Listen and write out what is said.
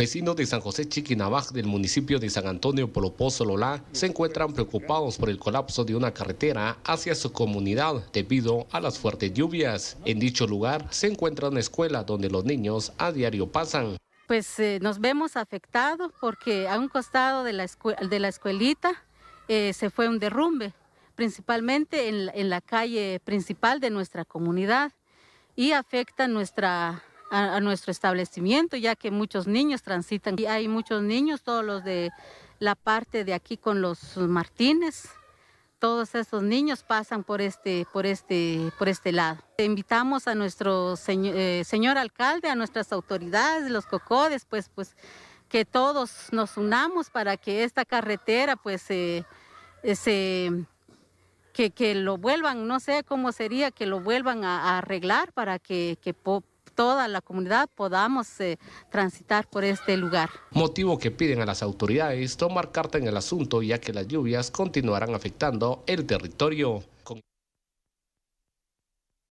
Vecinos de San José Chiquinabaj del municipio de San Antonio Poroposo Lola se encuentran preocupados por el colapso de una carretera hacia su comunidad debido a las fuertes lluvias. En dicho lugar se encuentra una escuela donde los niños a diario pasan. Pues eh, nos vemos afectados porque a un costado de la, de la escuelita eh, se fue un derrumbe, principalmente en, en la calle principal de nuestra comunidad y afecta nuestra a, nuestro establecimiento, ya que muchos niños transitan. Y hay muchos niños, todos los de la parte de aquí con los Martínez. Todos esos niños pasan por este, por este, por este lado. Te invitamos a nuestro eh, señor, alcalde, a nuestras autoridades, los cocodes, pues, pues, que todos nos unamos para que esta carretera, pues, que, lo vuelvan, no sé cómo sería que lo vuelvan a, arreglar para que, toda la comunidad podamos eh, transitar por este lugar. Motivo que piden a las autoridades tomar carta en el asunto ya que las lluvias continuarán afectando el territorio.